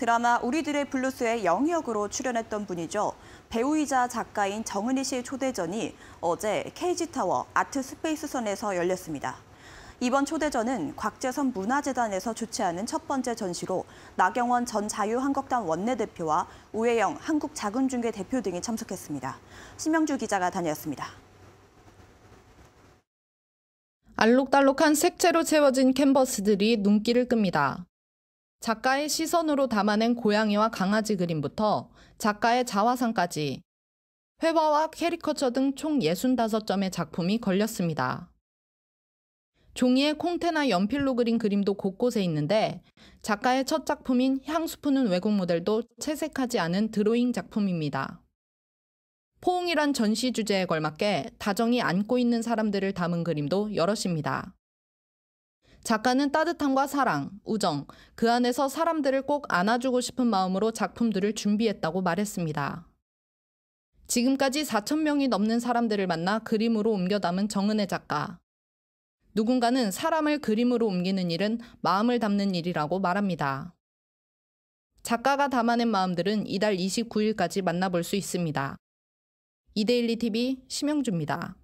드라마 우리들의 블루스의 영역으로 출연했던 분이죠. 배우이자 작가인 정은희 씨의 초대전이 어제 KG타워 아트 스페이스선에서 열렸습니다. 이번 초대전은 곽재선 문화재단에서 주최하는 첫 번째 전시로 나경원 전 자유한국당 원내대표와 우혜영 한국자금중개 대표 등이 참석했습니다. 심영주 기자가 다녔습니다 알록달록한 색채로 채워진 캔버스들이 눈길을 끕니다. 작가의 시선으로 담아낸 고양이와 강아지 그림부터 작가의 자화상까지 회화와 캐리커처 등 총 65점의 작품이 걸렸습니다. 종이에 콩테나 연필로 그린 그림도 곳곳에 있는데 작가의 첫 작품인 향수 푸는 외국 모델도 채색하지 않은 드로잉 작품입니다. 포옹이란 전시 주제에 걸맞게 다정히 안고 있는 사람들을 담은 그림도 여럿입니다. 작가는 따뜻함과 사랑, 우정, 그 안에서 사람들을 꼭 안아주고 싶은 마음으로 작품들을 준비했다고 말했습니다. 지금까지 4천명이 넘는 사람들을 만나 그림으로 옮겨 담은 정은혜 작가. 누군가는 사람을 그림으로 옮기는 일은 마음을 담는 일이라고 말합니다. 작가가 담아낸 마음들은 이달 29일까지 만나볼 수 있습니다. 이데일리 TV 심영주입니다.